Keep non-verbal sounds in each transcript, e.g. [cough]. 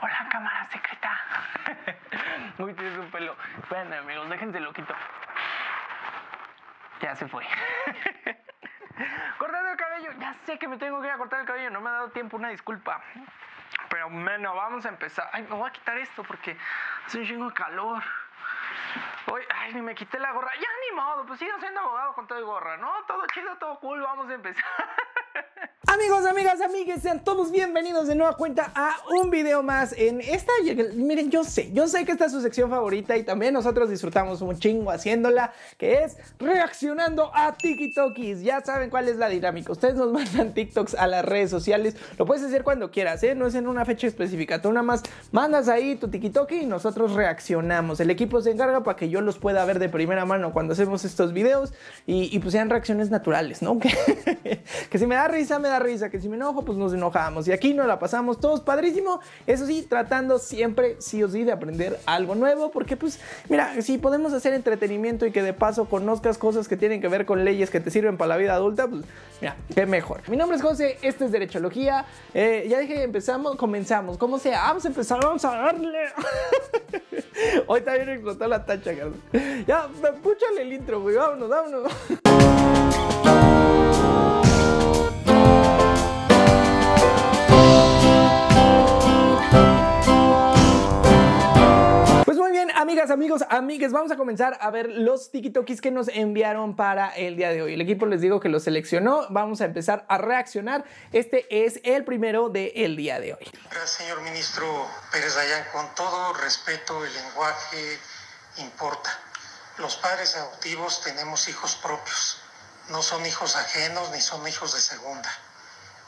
Hola, cámara secreta. [laughs] Uy, tiene un pelo. Bueno amigos, déjense lo quito. Ya se fue. [laughs] Cortando el cabello. Ya sé que me tengo que ir a cortar el cabello. No me ha dado tiempo, una disculpa. Pero menos, vamos a empezar. Ay, me voy a quitar esto porque hace un chingo de calor. Hoy, ay, ni me quité la gorra. Ya ni modo, pues sigo siendo abogado con todo el gorra, ¿no? Todo chido, todo cool, vamos a empezar. Amigos, amigas, amigues, sean todos bienvenidos de nueva cuenta a un video más en esta... Miren, yo sé, yo sé que esta es su sección favorita y también nosotros disfrutamos un chingo haciéndola, que es reaccionando a TikTokis. Ya saben cuál es la dinámica. Ustedes nos [laughs] mandan TikToks a las redes sociales. Lo puedes hacer cuando quieras, ¿eh? No es en una fecha específica. Tú nada más mandas ahí tu TikTok y nosotros reaccionamos. El equipo se encarga para que yo los pueda ver de primera mano cuando hacemos estos videos y, pues sean reacciones naturales, ¿no? [laughs] que, que si me da risa, me da risa que si me enojo, pues nos enojamos. Y aquí nos la pasamos todos padrísimo. Eso sí, tratando siempre, sí o sí, de aprender algo nuevo. Porque pues, mira, si podemos hacer entretenimiento y que de paso conozcas cosas que tienen que ver con leyes que te sirven para la vida adulta, pues mira, qué mejor. Mi nombre es José, este es Derechología. Eh, ya dije, empezamos, comenzamos. ¿Cómo sea? Vamos a empezar, vamos a darle. [laughs] Hoy también explotó la tacha, Ya, púchale el intro, güey. Vámonos, vámonos. [laughs] amigas, amigos, amigues, vamos a comenzar a ver los tikitokis que nos enviaron para el día de hoy. El equipo les digo que los seleccionó, vamos a empezar a reaccionar. Este es el primero del día de hoy. Gracias, señor ministro Pérez Dayán. Con todo respeto, el lenguaje importa. Los padres adoptivos tenemos hijos propios, no son hijos ajenos ni son hijos de segunda.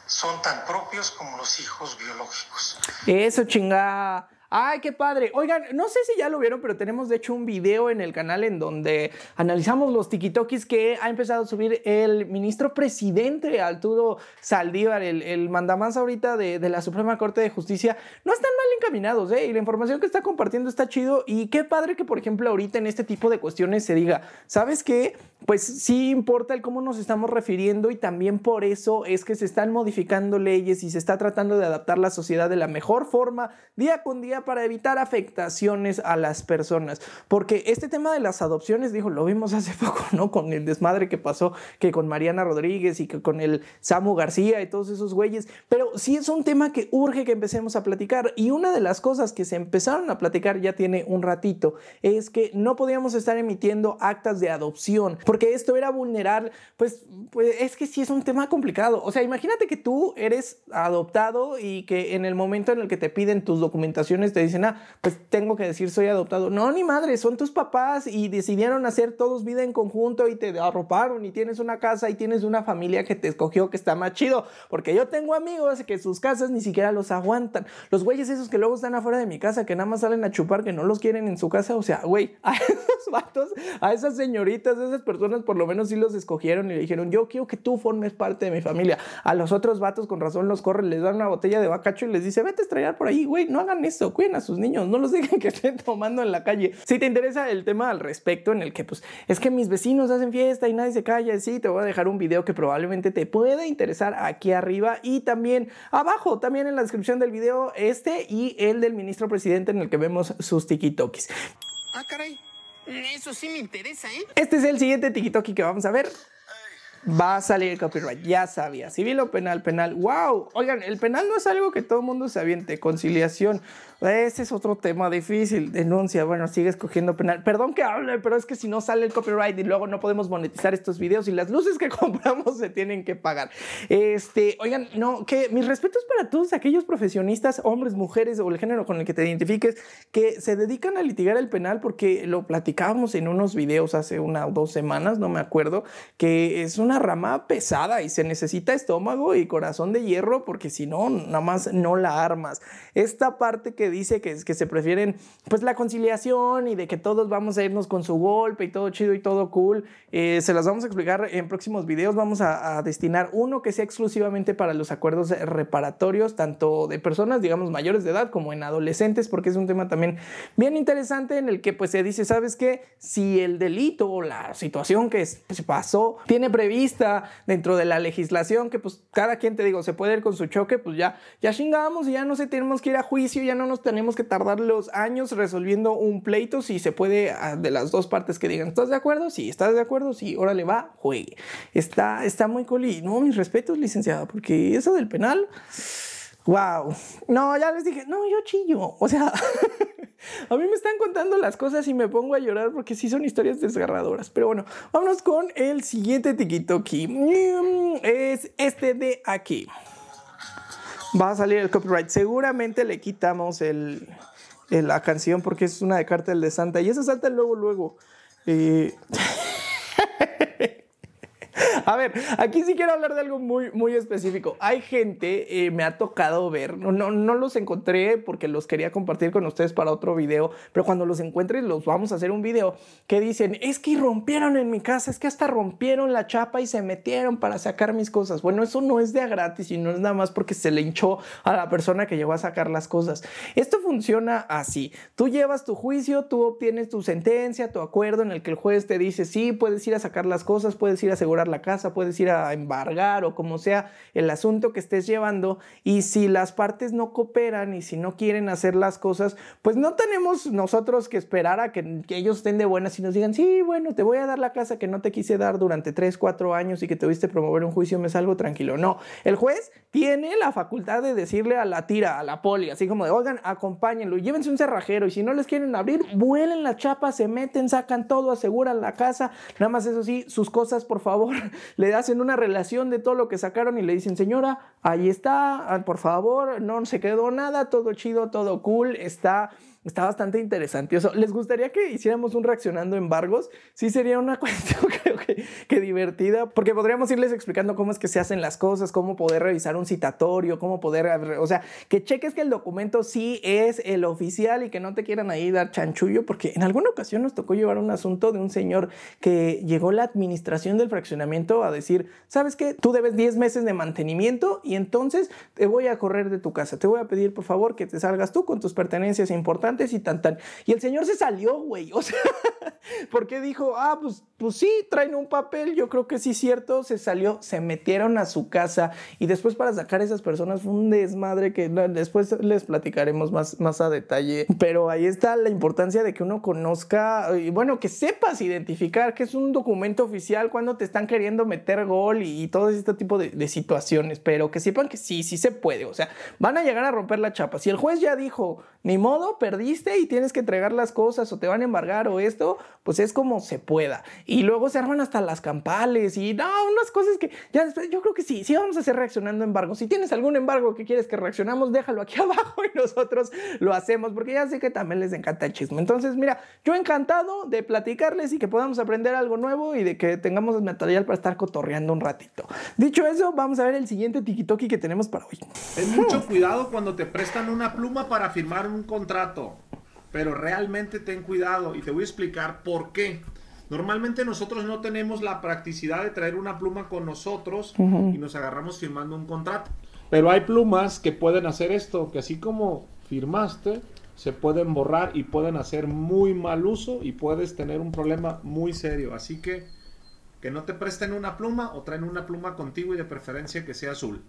Son tan propios como los hijos biológicos. Eso chinga Ay, qué padre. Oigan, no sé si ya lo vieron, pero tenemos de hecho un video en el canal en donde analizamos los tikitokis que ha empezado a subir el ministro presidente Altudo Saldívar, el, el mandamás ahorita de, de, la Suprema Corte de Justicia. No están mal encaminados, ¿eh? Y la información que está compartiendo está chido. Y qué padre que, por ejemplo, ahorita en este tipo de cuestiones se diga, ¿sabes qué? Pues sí importa el cómo nos estamos refiriendo y también por eso es que se están modificando leyes y se está tratando de adaptar la sociedad de la mejor forma día con día para evitar afectaciones a las personas. Porque este tema de las adopciones, dijo, lo vimos hace [laughs] poco, ¿no? Con el desmadre que pasó, que con Mariana Rodríguez y que con el Samu García y todos esos güeyes. Pero sí es un tema que urge que empecemos a platicar. Y una de las cosas que se empezaron a platicar ya tiene un ratito es que no podíamos estar emitiendo actas de adopción, porque esto era vulnerar, pues, pues es que sí es un tema complicado. O sea, imagínate que tú eres adoptado y que en el momento en el que te piden tus documentaciones te dicen, ah, pues tengo que decir soy adoptado. No, ni madre, son tus papás y decidieron hacer todos vida en conjunto y te arroparon y tienes una casa y tienes una familia que te escogió que está más chido. Porque yo tengo amigos que sus casas ni siquiera los aguantan. Los güeyes esos que luego están afuera de mi casa, que nada más salen a chupar, que no los quieren en su casa. O sea, güey, [laughs] a esos vatos, a esas señoritas, a esas personas por lo menos sí los escogieron y le dijeron, yo quiero que tú formes parte de mi familia. A los otros vatos con razón los corren, les dan una botella de bacacho y les dice, vete a estrellar por ahí, güey, no hagan eso, a sus niños, no los dejen que estén tomando en la calle. Si te interesa el tema al respecto, en el que pues es que mis vecinos hacen fiesta y nadie se calla, sí, te voy a dejar un video que probablemente te pueda interesar aquí arriba y también abajo, también en la descripción del video este y el del ministro presidente en el que vemos sus tiki-tokis. Ah, caray. Eso sí me interesa, ¿eh? Este es el siguiente tiki-toki que vamos a ver va a salir el copyright. Ya sabía, civil o penal, penal. ¡Wow! Oigan, el penal no es algo que todo el mundo se aviente. Conciliación, ese es otro tema difícil. Denuncia, bueno, sigue escogiendo penal. Perdón que hable, pero es que si no sale el copyright y luego no podemos monetizar estos videos y las luces que [laughs] compramos se tienen que pagar. Este, oigan, no, que mis respetos para todos aquellos profesionistas, hombres, mujeres o el género con el que te identifiques, que se dedican a litigar el penal porque lo platicábamos en unos videos hace una o dos semanas, no me acuerdo, que es un una rama pesada y se necesita estómago y corazón de hierro porque si no, nada más no la armas. Esta parte que dice que, que se prefieren pues la conciliación y de que todos vamos a irnos con su golpe y todo chido y todo cool, eh, se las vamos a explicar en próximos videos. Vamos a, destinar uno que sea exclusivamente para los acuerdos reparatorios, tanto de personas, digamos, mayores de edad como en adolescentes, porque es un tema también bien interesante en el que pues se dice, ¿sabes que Si el delito o la situación que se pues, pasó tiene previsto dentro de la legislación, que pues cada quien te digo, se puede ir con su choque, pues ya, ya chingamos y ya no se tenemos que ir a juicio, ya no nos tenemos que tardar los años resolviendo un pleito si se puede ah, de las dos partes que digan, ¿estás de acuerdo? Sí, ¿estás de acuerdo? Sí, órale, va, juegue. Está, está muy cool y no, mis respetos, licenciada porque eso del penal... Wow. No, ya les dije, no, yo chillo. O sea, [laughs] A mí me están contando las cosas y me pongo a llorar porque sí son historias desgarradoras. Pero bueno, vámonos con el siguiente Toki. Mm, es este de aquí. Va a salir el copyright. Seguramente le quitamos la canción porque es una de cartel de Santa. Y eso salta luego, luego. Eh, [laughs] A ver, aquí sí quiero hablar de algo muy, muy específico. Hay gente, eh, me ha tocado ver, no, no, los encontré porque los quería compartir con ustedes para otro video, pero cuando los encuentres los vamos a hacer un video que dicen, es que rompieron en mi casa, es que hasta rompieron la chapa y se metieron para sacar mis cosas. Bueno, eso no es de a gratis y no es nada más porque se le hinchó a la persona que llegó a sacar las cosas. Esto funciona así. Tú llevas tu juicio, tú obtienes tu sentencia, tu acuerdo en el que el juez te dice, sí, puedes ir a sacar las cosas, puedes ir a asegurar la casa puedes ir a embargar o como sea el asunto que estés llevando. Y si las partes no cooperan y si no quieren hacer las cosas, pues no tenemos nosotros que esperar a que, ellos estén de buenas y nos digan, sí, bueno, te voy a dar la casa que no te quise dar durante 3, 4 años y que tuviste promover un juicio, me salgo tranquilo. No, el juez tiene la facultad de decirle a la tira, a la poli, así como de, oigan, acompáñenlo llévense un cerrajero y si no les quieren abrir, vuelen la chapa, se meten, sacan todo, aseguran la casa. Nada más eso sí, sus cosas, por favor, le hacen una relación de todo lo que sacaron y le dicen, señora, ahí está, ah, por favor, no se quedó nada, todo chido, todo cool, está Está bastante interesante eso. ¿Les gustaría que hiciéramos un reaccionando en Sí, sería una [laughs] cuestión que, que, divertida, porque podríamos irles explicando cómo es que se hacen las cosas, cómo poder revisar un citatorio, cómo poder, o sea, que cheques que el documento sí es el oficial y que no te quieran ahí dar chanchullo, porque en alguna ocasión nos tocó llevar un asunto de un señor que llegó la administración del fraccionamiento a decir, ¿sabes qué? Tú debes 10 meses de mantenimiento y entonces te voy a correr de tu casa. Te voy a pedir, por favor, que te salgas tú con tus pertenencias importantes y tan, tan. Y el señor se salió, güey. O sea, [laughs] porque dijo, ah, pues, pues sí, traen un papel, yo creo que sí, cierto. Se salió, se metieron a su casa y después para sacar a esas personas fue un desmadre que después les platicaremos más, más a detalle. Pero ahí está la importancia de que uno conozca y bueno, que sepas identificar que es un documento oficial cuando te están queriendo meter gol y, todo este tipo de, de situaciones, pero que sepan que sí, sí se puede. O sea, van a llegar a romper la chapa. Si el juez ya dijo, ni modo, perdí y tienes que entregar las cosas o te van a embargar o esto, pues es como se pueda. Y luego se arman hasta las campales y no, unas cosas que ya después, yo creo que sí, sí vamos a hacer reaccionando embargo. Si tienes algún embargo que quieres que reaccionamos, déjalo aquí [laughs] abajo y nosotros lo hacemos, porque ya sé que también les encanta el chisme. Entonces, mira, yo encantado de platicarles y que podamos aprender algo nuevo y de que tengamos material para estar cotorreando un ratito. Dicho eso, vamos a ver el siguiente toki que tenemos para hoy. Ten mucho cuidado cuando te prestan una pluma para firmar un contrato. Pero realmente ten cuidado y te voy a explicar por qué. Normalmente nosotros no tenemos la practicidad de traer una pluma con nosotros y nos agarramos firmando un contrato. Pero hay plumas que pueden hacer esto, que así como firmaste, se pueden borrar y pueden hacer muy mal uso y puedes tener un problema muy serio. Así que que no te presten una pluma o traen una pluma contigo y de preferencia que sea azul.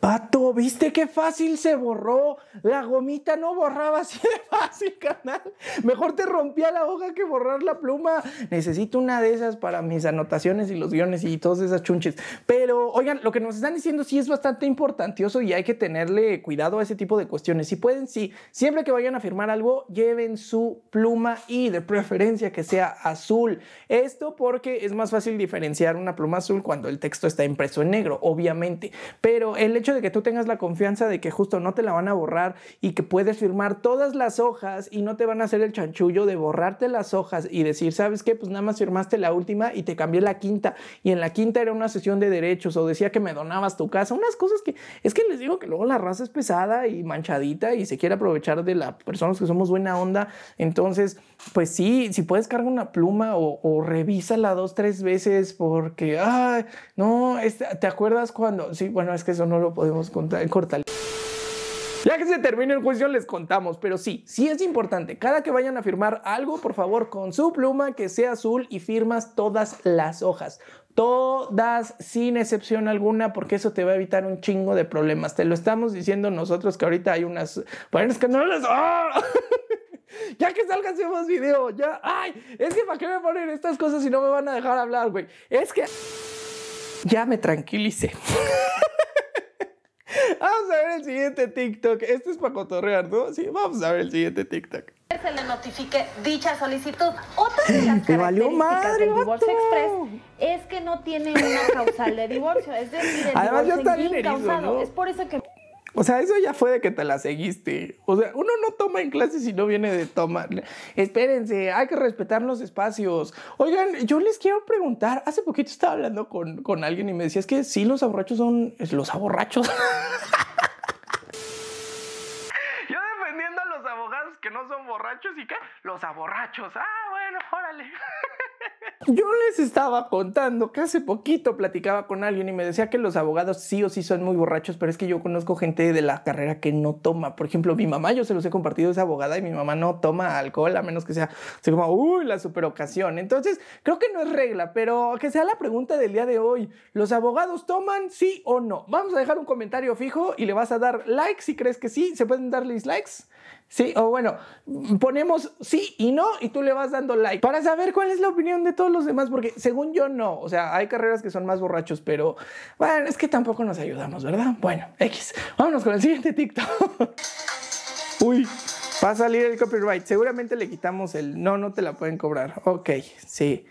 Pato, ¿viste qué fácil se borró? La gomita no borraba así de [laughs] fácil, canal. Mejor te rompía la hoja que borrar la pluma. Necesito una de esas para mis anotaciones y los guiones y todas esas chunches. Pero, oigan, lo que nos están diciendo sí es bastante importantioso y hay que tenerle cuidado a ese tipo de cuestiones. Si pueden, sí. Siempre que vayan a firmar algo, lleven su pluma y de preferencia que sea azul. Esto porque es más fácil de diferenciar una pluma azul cuando el texto está impreso en negro, obviamente. Pero el hecho de que tú tengas la confianza de que justo no te la van a borrar y que puedes firmar todas las hojas y no te van a hacer el chanchullo de borrarte las hojas y decir, ¿sabes qué? Pues nada más firmaste la última y te cambié la quinta. Y en la quinta era una sesión de derechos o decía que me donabas tu casa. Unas cosas que es que les digo que luego la raza es pesada y manchadita y se quiere aprovechar de las personas que somos buena onda. Entonces, pues sí, si puedes cargar una pluma o, o la dos, tres veces porque, ay, no, este, ¿te acuerdas cuando? Sí, bueno, es que eso no lo podemos contar, cortar. Ya que se termine el juicio les contamos, pero sí, sí es importante, cada que vayan a firmar algo, por favor, con su pluma que sea azul y firmas todas las hojas. Todas, sin excepción alguna, porque eso te va a evitar un chingo de problemas. Te lo estamos diciendo nosotros que ahorita hay unas... Bueno, es que no ¡ah! las... [laughs] Ya que salga más video, ya. Ay, es que para qué me ponen estas cosas si no me van a dejar hablar, güey. Es que ya me tranquilicé. [laughs] vamos a ver el siguiente TikTok. Este es para cotorrear, ¿no? Sí, vamos a ver el siguiente TikTok. Se le notifique dicha solicitud. Otra de las Te valió del divorcio express es que no tiene una causal de divorcio, es decir, el Además, divorcio está bien causado. ¿no? Es por eso que o sea, eso ya fue de que te la seguiste. O sea, uno no toma en clase si no viene de tomar. Espérense, hay que respetar los espacios. Oigan, yo les quiero preguntar, hace poquito estaba hablando con, con alguien y me decía, es que sí, los aborrachos son los aborrachos. [laughs] yo defendiendo a los abogados que no son borrachos y qué, los aborrachos. Ah, bueno, órale. Yo les estaba contando que hace poquito platicaba con alguien y me decía que los abogados sí o sí son muy borrachos, pero es que yo conozco gente de la carrera que no toma. Por ejemplo, mi mamá, yo se los he compartido, es abogada y mi mamá no toma alcohol a menos que sea como, la super ocasión. Entonces, creo que no es regla, pero que sea la pregunta del día de hoy. ¿Los abogados toman sí o no? Vamos a dejar un comentario fijo y le vas a dar likes si crees que sí. ¿Se pueden dar dislikes? Sí, o bueno, ponemos sí y no y tú le vas dando like para saber cuál es la opinión de todos los demás, porque según yo no, o sea, hay carreras que son más borrachos, pero bueno, es que tampoco nos ayudamos, ¿verdad? Bueno, X, vámonos con el siguiente TikTok. [laughs] Uy, va a salir el copyright, seguramente le quitamos el no, no te la pueden cobrar, ok, sí.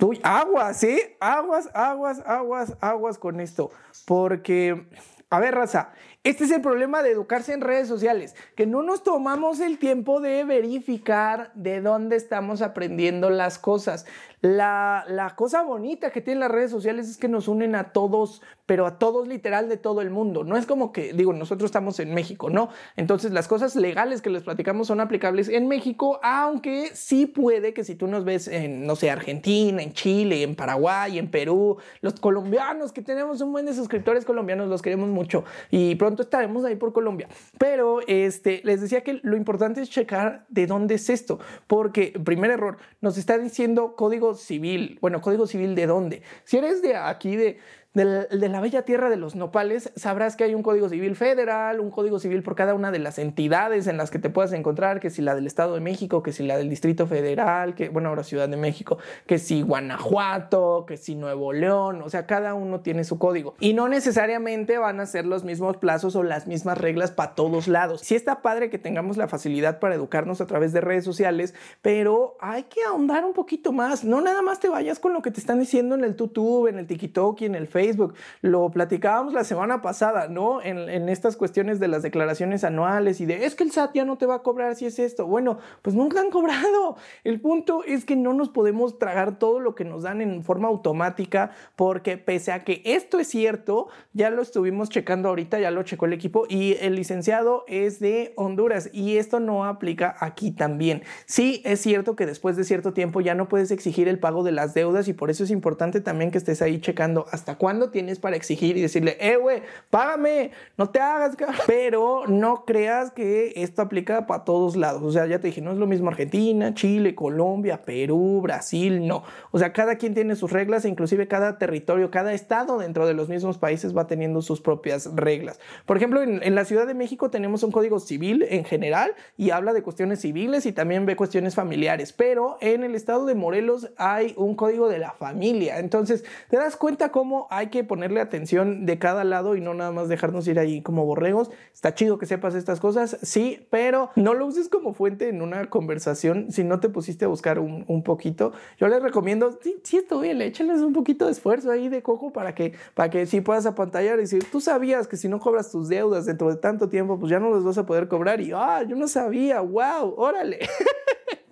Uy, aguas, ¿sí? Aguas, aguas, aguas, aguas con esto, porque, a ver, raza, este es el problema de educarse en redes sociales, que no nos tomamos el tiempo de verificar de dónde estamos aprendiendo las cosas. La, cosa bonita que tienen las redes sociales es que nos unen a todos pero a todos literal de todo el mundo. No es como que, digo, nosotros estamos en México, ¿no? Entonces las cosas legales que les platicamos son aplicables en México, aunque sí puede que si tú nos ves en, no sé, Argentina, en Chile, en Paraguay, en Perú, los colombianos, que tenemos un buen de suscriptores colombianos, los queremos mucho y pronto estaremos ahí por Colombia. Pero este, les decía que lo importante es checar de dónde es esto, porque primer error, nos está diciendo código civil, bueno, código civil de dónde. Si eres de aquí de de la, bella tierra de los nopales, sabrás que hay un código civil federal, un código civil por cada una de las entidades en las que te puedas encontrar, que si la del Estado de México, que si la del Distrito Federal, que bueno, ahora Ciudad de México, que si Guanajuato, que si Nuevo León, o sea, cada uno tiene su código. Y no necesariamente van a ser los mismos plazos o las mismas reglas para todos lados. si está padre que tengamos la facilidad para educarnos a través de redes sociales, pero hay que ahondar un poquito más. No nada más te vayas con lo que te están diciendo en el YouTube, en el TikTok y en el Facebook Facebook. Lo platicábamos la semana pasada, ¿no? En, estas cuestiones de las declaraciones anuales y de es que el SAT ya no te va a cobrar si es esto. Bueno, pues nunca han cobrado. El punto es que no nos podemos tragar todo lo que nos dan en forma automática porque pese a que esto es cierto, ya lo estuvimos checando ahorita, ya lo checó el equipo y el licenciado es de Honduras y esto no aplica aquí también. Sí, es cierto que después de cierto tiempo ya no puedes exigir el pago de las deudas y por eso es importante también que estés ahí checando hasta cuándo ¿Cuándo tienes para exigir y decirle, eh, güey, págame, no te hagas, Pero no creas que esto aplica para todos lados. O sea, ya te dije, no es lo mismo Argentina, Chile, Colombia, Perú, Brasil, no. O sea, cada quien tiene sus reglas, e inclusive cada territorio, cada estado dentro de los mismos países va teniendo sus propias reglas. Por ejemplo, en, en la Ciudad de México tenemos un código civil en general y habla de cuestiones civiles y también ve cuestiones familiares, pero en el estado de Morelos hay un código de la familia. Entonces, te das cuenta cómo hay que ponerle atención de cada lado y no nada más dejarnos ir ahí como borregos. Está chido que sepas estas cosas, sí, pero no lo uses como fuente en una conversación si no te pusiste a buscar un, un poquito. Yo les recomiendo, sí, sí, bien, échenles un poquito de esfuerzo ahí de coco para que, para que si puedas apantallar y decir, tú sabías que si no cobras tus deudas dentro de tanto tiempo, pues ya no los vas a poder cobrar. Y, ah, yo no sabía, wow, órale. [laughs]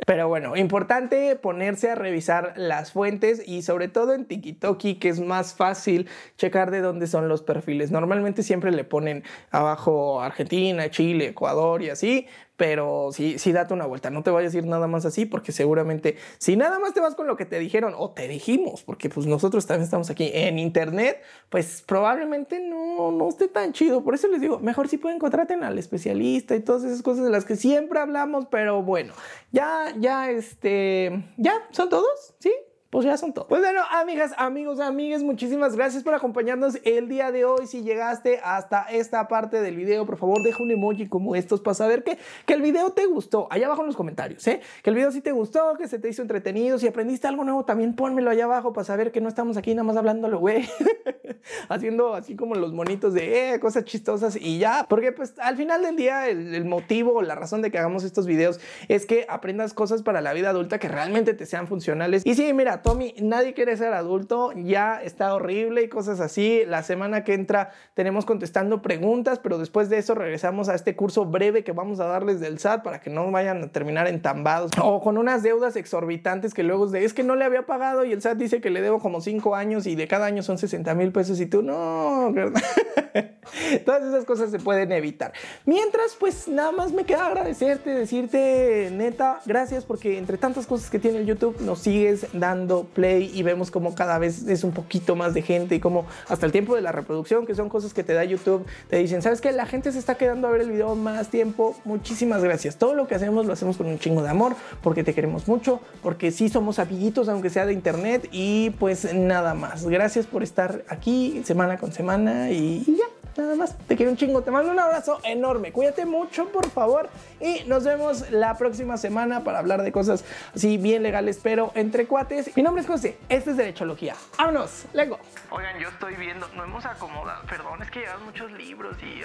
Pero bueno, importante ponerse a revisar las fuentes y sobre todo en Tikitoki, que es más fácil checar de dónde son los perfiles. Normalmente siempre le ponen abajo Argentina, Chile, Ecuador y así, pero sí, sí date una vuelta, no te vayas a ir nada más así, porque seguramente si nada más te vas con lo que te dijeron o te dijimos, porque pues nosotros también estamos aquí en internet, pues probablemente no, no esté tan chido. Por eso les digo, mejor si sí pueden contratar al especialista y todas esas cosas de las que siempre hablamos, pero bueno, ya, ya, este, ya, son todos, ¿sí? pues ya son todo Pues bueno, amigas, amigos, amigues, muchísimas gracias por acompañarnos el día de hoy. Si llegaste hasta esta parte del video, por favor, deja un emoji como estos para saber que, que el video te gustó. Allá abajo en los comentarios, ¿eh? Que el video sí te gustó, que se te hizo entretenido. Si aprendiste algo nuevo, también pónmelo allá abajo para saber que no estamos aquí nada más hablándolo, güey. [laughs] [laughs] haciendo así como los monitos de eh, cosas chistosas y ya, porque pues al final del día el, el motivo, la razón de que hagamos estos videos es que aprendas cosas para la vida adulta que realmente te sean funcionales. Y sí, mira, Tommy, nadie quiere ser adulto, ya está horrible y cosas así. La semana que entra tenemos contestando preguntas, pero después de eso regresamos a este curso breve que vamos a darles del SAT para que no vayan a terminar entambados o con unas deudas exorbitantes que luego es que no le había pagado y el SAT dice que le debo como 5 años y de cada año son 60 mil pesos y tú no, [laughs] Todas esas cosas se pueden evitar. Mientras, pues nada más me queda agradecerte, decirte neta, gracias porque entre tantas cosas que tiene el YouTube nos sigues dando play y vemos como cada vez es un poquito más de gente y como hasta el tiempo de la reproducción, que son cosas que te da YouTube, te dicen, ¿sabes qué? La gente se está quedando a ver el video más tiempo. Muchísimas gracias. Todo lo que hacemos lo hacemos con un chingo de amor porque te queremos mucho, porque sí somos amiguitos aunque sea de internet y pues nada más. Gracias por estar aquí semana con semana y, ya, nada más. Te quiero un chingo, te mando un abrazo enorme. Cuídate mucho, por favor. Y nos vemos la próxima semana para hablar de cosas así bien legales, pero entre cuates. Mi nombre es José, este es Derechología. Vámonos, go Oigan, yo estoy viendo, no hemos acomodado. Perdón, es que llevan muchos libros y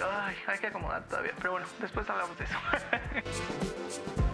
hay que acomodar todavía. Pero bueno, después hablamos de eso. [laughs]